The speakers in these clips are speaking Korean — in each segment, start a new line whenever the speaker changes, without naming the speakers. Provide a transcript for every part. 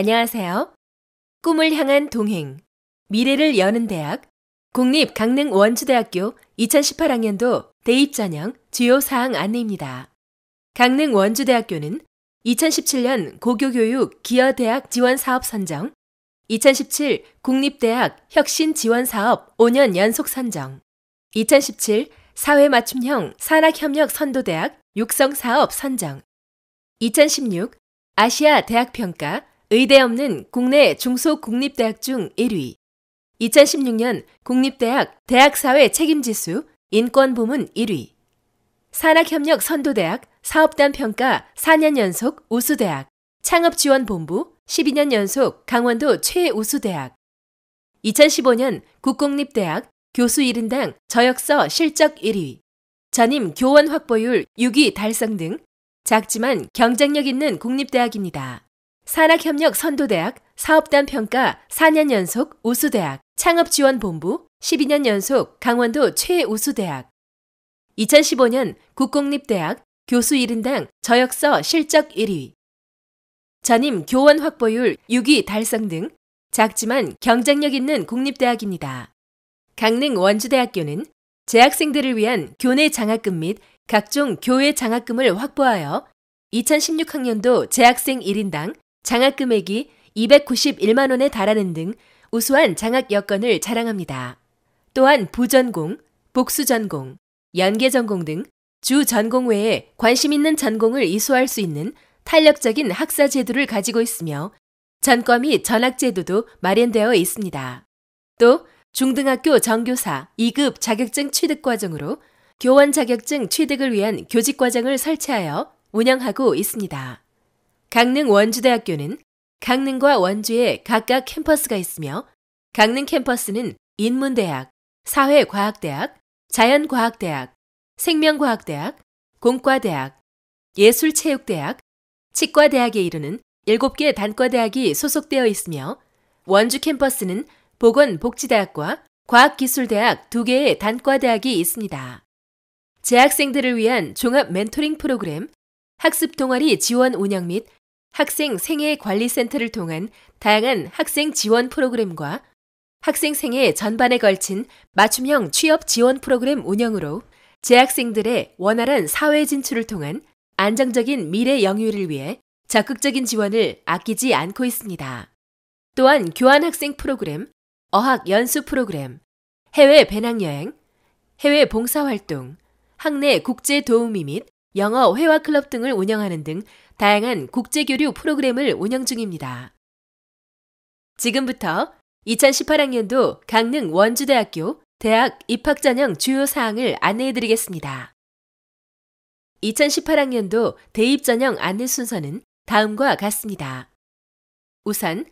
안녕하세요. 꿈을 향한 동행, 미래를 여는 대학, 국립 강릉 원주대학교 2018학년도 대입전형 주요 사항 안내입니다. 강릉 원주대학교는 2017년 고교교육 기여대학 지원사업 선정, 2017 국립대학 혁신지원사업 5년 연속 선정, 2017 사회맞춤형 산학협력 선도대학 육성사업 선정, 2016 아시아 대학평가 의대 없는 국내 중소 국립대학 중 1위. 2016년 국립대학 대학사회 책임지수 인권 부문 1위. 산학협력 선도대학 사업단 평가 4년 연속 우수대학. 창업지원본부 12년 연속 강원도 최우수대학. 2015년 국공립대학 교수 1인당 저역서 실적 1위. 전임 교원 확보율 6위 달성 등 작지만 경쟁력 있는 국립대학입니다. 산학협력 선도대학, 사업단 평가 4년 연속 우수대학, 창업지원본부 12년 연속 강원도 최우수대학. 2015년 국공립대학 교수 1인당 저역서 실적 1위. 전임 교원 확보율 6위 달성 등 작지만 경쟁력 있는 국립대학입니다. 강릉 원주대학교는 재학생들을 위한 교내 장학금 및 각종 교외 장학금을 확보하여 2016학년도 재학생 1인당 장학 금액이 291만 원에 달하는 등 우수한 장학 여건을 자랑합니다. 또한 부전공, 복수전공, 연계전공 등 주 전공 외에 관심 있는 전공을 이수할 수 있는 탄력적인 학사 제도를 가지고 있으며 전과 및 전학 제도도 마련되어 있습니다. 또 중등학교 전교사 2급 자격증 취득 과정으로 교원 자격증 취득을 위한 교직 과정을 설치하여 운영하고 있습니다. 강릉 원주대학교는 강릉과 원주에 각각 캠퍼스가 있으며 강릉 캠퍼스는 인문대학, 사회과학대학, 자연과학대학, 생명과학대학, 공과대학, 예술체육대학, 치과대학에 이르는 7개 단과대학이 소속되어 있으며 원주 캠퍼스는 보건복지대학과 과학기술대학 2개의 단과대학이 있습니다. 재학생들을 위한 종합 멘토링 프로그램, 학습 동아리 지원 운영 및 학생 생애 관리 센터를 통한 다양한 학생 지원 프로그램과 학생 생애 전반에 걸친 맞춤형 취업 지원 프로그램 운영으로 재학생들의 원활한 사회 진출을 통한 안정적인 미래 영유를 위해 적극적인 지원을 아끼지 않고 있습니다. 또한 교환학생 프로그램, 어학 연수 프로그램, 해외 배낭여행, 해외 봉사활동, 학내 국제 도우미 및 영어 회화 클럽 등을 운영하는 등 다양한 국제교류 프로그램을 운영 중입니다. 지금부터 2018학년도 강릉 원주대학교 대학 입학전형 주요 사항을 안내해 드리겠습니다. 2018학년도 대입전형 안내 순서는 다음과 같습니다. 우선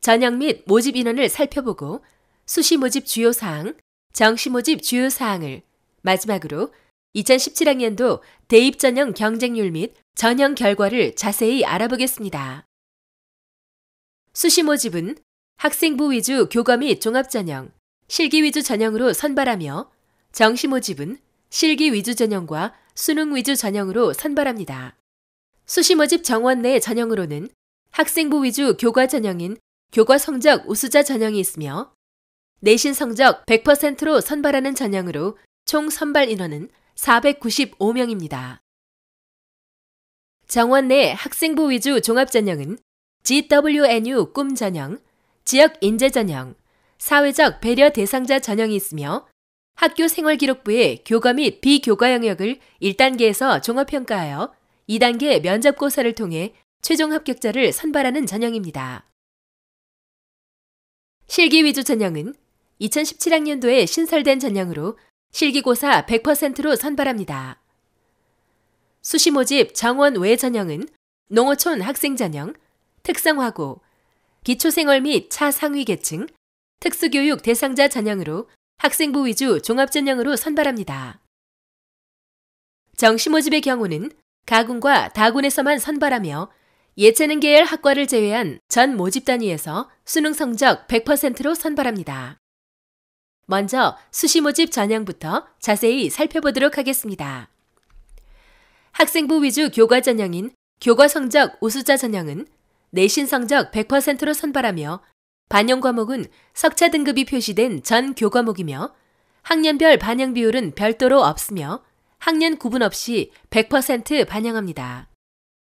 전형 및 모집 인원을 살펴보고 수시 모집 주요 사항, 정시 모집 주요 사항을 마지막으로 2017학년도 대입 전형 경쟁률 및 전형 결과를 자세히 알아보겠습니다. 수시 모집은 학생부 위주 교과 및 종합전형, 실기 위주 전형으로 선발하며 정시 모집은 실기 위주 전형과 수능 위주 전형으로 선발합니다. 수시 모집 정원 내 전형으로는 학생부 위주 교과 전형인 교과 성적 우수자 전형이 있으며 내신 성적 100%로 선발하는 전형으로 총 선발 인원은 495명입니다. 정원 내 학생부 위주 종합전형은 GWNU 꿈 전형, 지역 인재 전형, 사회적 배려 대상자 전형이 있으며 학교 생활기록부의 교과 및 비교과 영역을 1단계에서 종합평가하여 2단계 면접고사를 통해 최종 합격자를 선발하는 전형입니다. 실기 위주 전형은 2017학년도에 신설된 전형으로 실기고사 100%로 선발합니다. 수시 모집 정원 외 전형은 농어촌 학생 전형, 특성화고, 기초생활 및 차상위 계층, 특수교육 대상자 전형으로 학생부 위주 종합전형으로 선발합니다. 정시 모집의 경우는 가군과 다군에서만 선발하며 예체능 계열 학과를 제외한 전 모집 단위에서 수능 성적 100%로 선발합니다. 먼저 수시모집 전형부터 자세히 살펴보도록 하겠습니다. 학생부 위주 교과 전형인 교과 성적 우수자 전형은 내신 성적 100%로 선발하며 반영 과목은 석차 등급이 표시된 전 교과목이며 학년별 반영 비율은 별도로 없으며 학년 구분 없이 100% 반영합니다.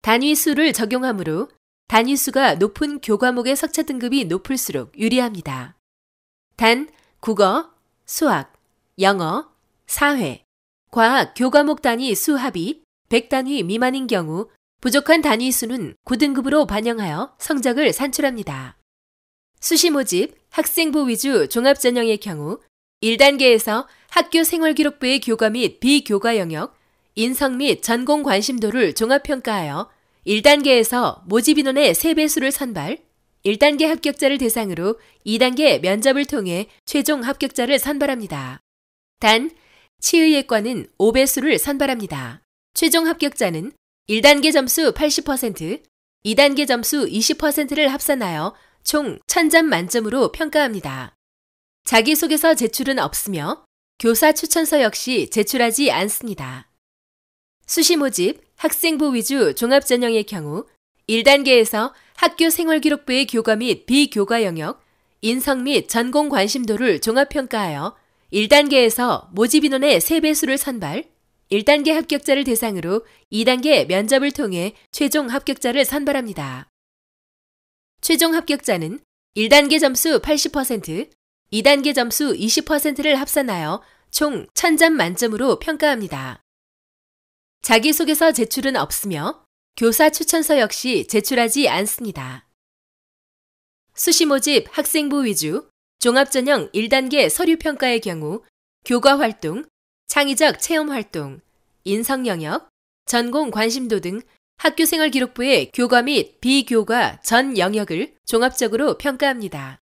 단위 수를 적용하므로 단위 수가 높은 교과목의 석차 등급이 높을수록 유리합니다. 단 국어, 수학, 영어, 사회, 과학 교과목 단위 수합이 100단위 미만인 경우 부족한 단위 수는 9등급으로 반영하여 성적을 산출합니다. 수시 모집, 학생부 위주 종합전형의 경우 1단계에서 학교 생활기록부의 교과 및 비교과 영역, 인성 및 전공 관심도를 종합평가하여 1단계에서 모집인원의 3배수를 선발, 1단계 합격자를 대상으로 2단계 면접을 통해 최종 합격자를 선발합니다. 단, 치의예과는 5배수를 선발합니다. 최종 합격자는 1단계 점수 80%, 2단계 점수 20%를 합산하여 총 1000점 만점으로 평가합니다. 자기소개서 제출은 없으며 교사 추천서 역시 제출하지 않습니다. 수시 모집, 학생부 위주 종합전형의 경우 1단계에서 학교 생활기록부의 교과 및 비교과 영역, 인성 및 전공 관심도를 종합평가하여 1단계에서 모집인원의 3배수를 선발, 1단계 합격자를 대상으로 2단계 면접을 통해 최종 합격자를 선발합니다. 최종 합격자는 1단계 점수 80%, 2단계 점수 20%를 합산하여 총 1000점 만점으로 평가합니다. 자기소개서 제출은 없으며 교사 추천서 역시 제출하지 않습니다. 수시 모집 학생부 위주, 종합전형 1단계 서류평가의 경우 교과 활동, 창의적 체험 활동, 인성 영역, 전공 관심도 등 학교생활 기록부의 교과 및 비교과 전 영역을 종합적으로 평가합니다.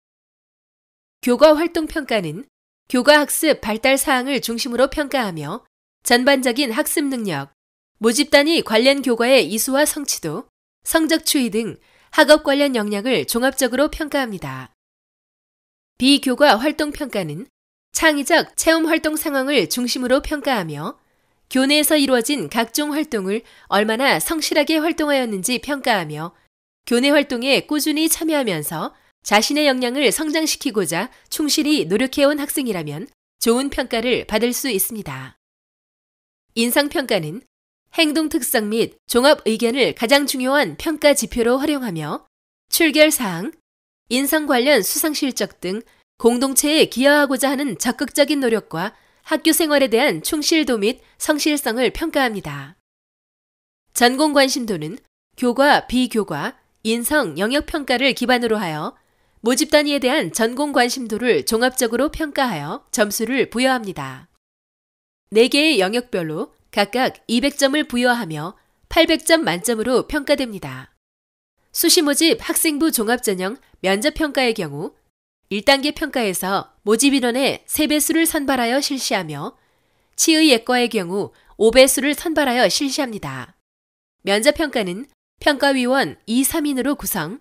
교과 활동 평가는 교과 학습 발달 사항을 중심으로 평가하며 전반적인 학습 능력, 모집단이 관련 교과의 이수와 성취도, 성적 추이 등 학업 관련 역량을 종합적으로 평가합니다. 비교과 활동 평가는 창의적 체험 활동 상황을 중심으로 평가하며 교내에서 이루어진 각종 활동을 얼마나 성실하게 활동하였는지 평가하며 교내 활동에 꾸준히 참여하면서 자신의 역량을 성장시키고자 충실히 노력해온 학생이라면 좋은 평가를 받을 수 있습니다. 인상평가는 행동 특성 및 종합 의견을 가장 중요한 평가 지표로 활용하며 출결 사항, 인성 관련 수상 실적 등 공동체에 기여하고자 하는 적극적인 노력과 학교 생활에 대한 충실도 및 성실성을 평가합니다. 전공 관심도는 교과, 비교과, 인성, 영역 평가를 기반으로 하여 모집 단위에 대한 전공 관심도를 종합적으로 평가하여 점수를 부여합니다. 4개의 영역별로 각각 200점을 부여하며 800점 만점으로 평가됩니다. 수시 모집 학생부 종합전형 면접평가의 경우 1단계 평가에서 모집인원의 3배수를 선발하여 실시하며 치의예과의 경우 5배수를 선발하여 실시합니다. 면접평가는 평가위원 2, 3인으로 구성,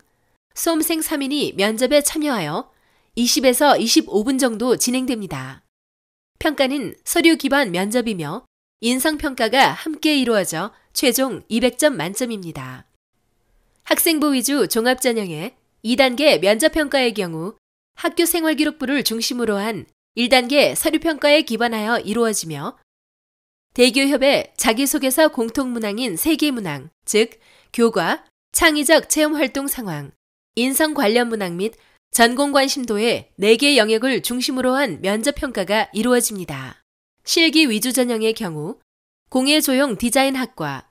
수험생 3인이 면접에 참여하여 20에서 25분 정도 진행됩니다. 평가는 서류 기반 면접이며 인성평가가 함께 이루어져 최종 200점 만점입니다. 학생부 위주 종합전형의 2단계 면접평가의 경우 학교 생활기록부를 중심으로 한 1단계 서류평가에 기반하여 이루어지며 대교협의 자기소개서 공통문항인 세계문항, 즉 교과, 창의적 체험활동 상황, 인성 관련 문항 및 전공 관심도의 4개 영역을 중심으로 한 면접평가가 이루어집니다. 실기 위주 전형의 경우 공예 조형 디자인학과,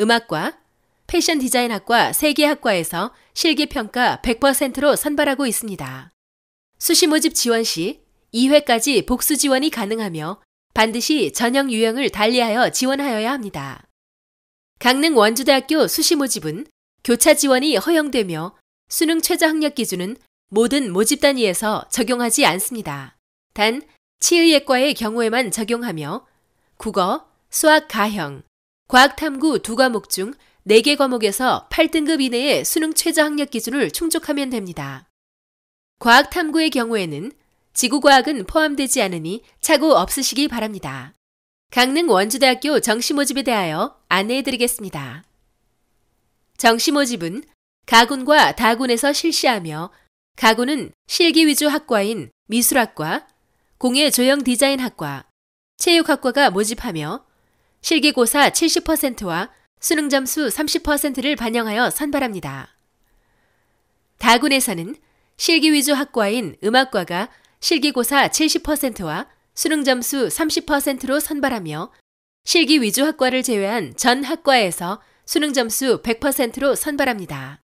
음악과, 패션 디자인학과 3개 학과에서 실기 평가 100%로 선발하고 있습니다. 수시 모집 지원 시 2회까지 복수 지원이 가능하며 반드시 전형 유형을 달리하여 지원하여야 합니다. 강릉 원주대학교 수시 모집은 교차 지원이 허용되며 수능 최저 학력 기준은 모든 모집 단위에서 적용하지 않습니다. 단 치의학과의 경우에만 적용하며 국어, 수학 가형, 과학탐구 두 과목 중 4개 과목에서 8등급 이내의 수능 최저 학력 기준을 충족하면 됩니다. 과학탐구의 경우에는 지구과학은 포함되지 않으니 착오 없으시기 바랍니다. 강릉 원주대학교 정시모집에 대하여 안내해드리겠습니다. 정시모집은 가군과 다군에서 실시하며 가군은 실기 위주 학과인 미술학과, 공예 조형 디자인 학과, 체육학과가 모집하며 실기고사 70%와 수능 점수 30%를 반영하여 선발합니다. 다군에서는 실기 위주 학과인 음악과가 실기고사 70%와 수능 점수 30%로 선발하며 실기 위주 학과를 제외한 전 학과에서 수능 점수 100%로 선발합니다.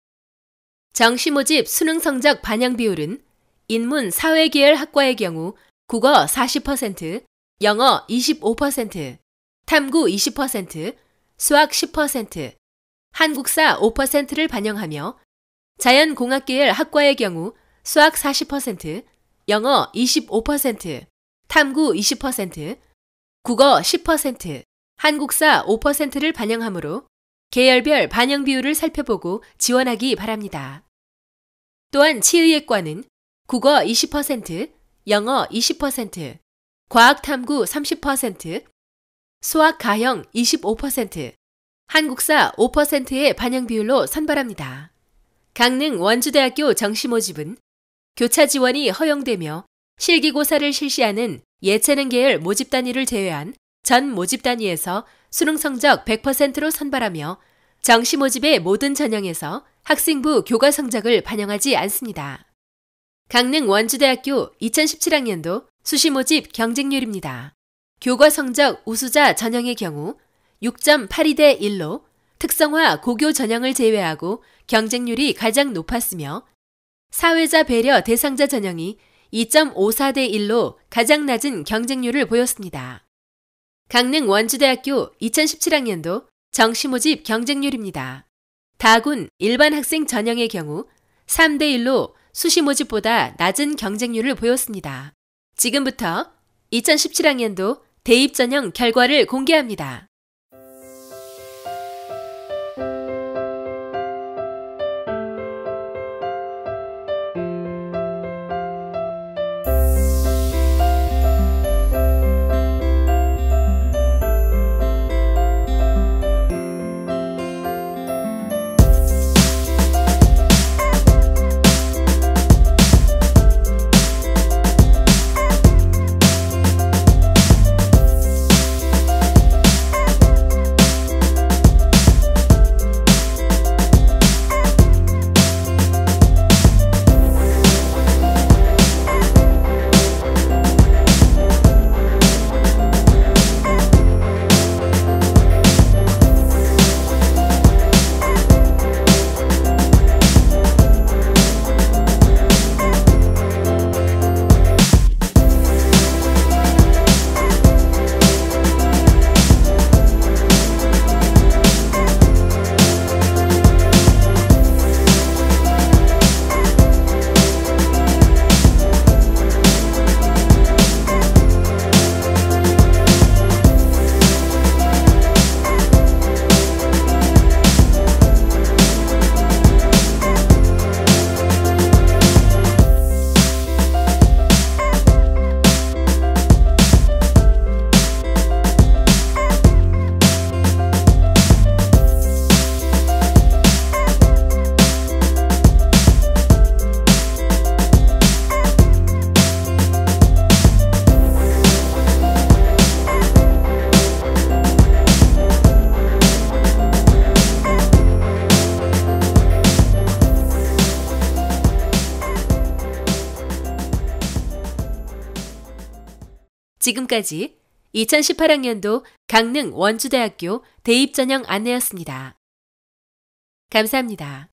정시 모집 수능 성적 반영 비율은 인문 사회계열 학과의 경우 국어 40%, 영어 25%, 탐구 20%, 수학 10%, 한국사 5%를 반영하며 자연공학계열 학과의 경우 수학 40%, 영어 25%, 탐구 20%, 국어 10%, 한국사 5%를 반영하므로 계열별 반영 비율을 살펴보고 지원하기 바랍니다. 또한 치의예과는 국어 20%, 영어 20%, 과학탐구 30%, 수학 가형 25%, 한국사 5%의 반영 비율로 선발합니다. 강릉 원주대학교 정시모집은 교차 지원이 허용되며 실기고사를 실시하는 예체능 계열 모집 단위를 제외한 전 모집 단위에서 수능 성적 100%로 선발하며 정시 모집의 모든 전형에서 학생부 교과 성적을 반영하지 않습니다. 강릉 원주대학교 2017학년도 수시 모집 경쟁률입니다. 교과 성적 우수자 전형의 경우 6.82대 1로 특성화 고교 전형을 제외하고 경쟁률이 가장 높았으며 사회자 배려 대상자 전형이 2.54대 1로 가장 낮은 경쟁률을 보였습니다. 강릉 원주대학교 2017학년도 정시 모집 경쟁률입니다. 다군 일반 학생 전형의 경우 3대 1로 수시 모집보다 낮은 경쟁률을 보였습니다. 지금부터 2017학년도 대입 전형 결과를 공개합니다. 지금까지 2018학년도 강릉 원주대학교 대입전형 안내였습니다. 감사합니다.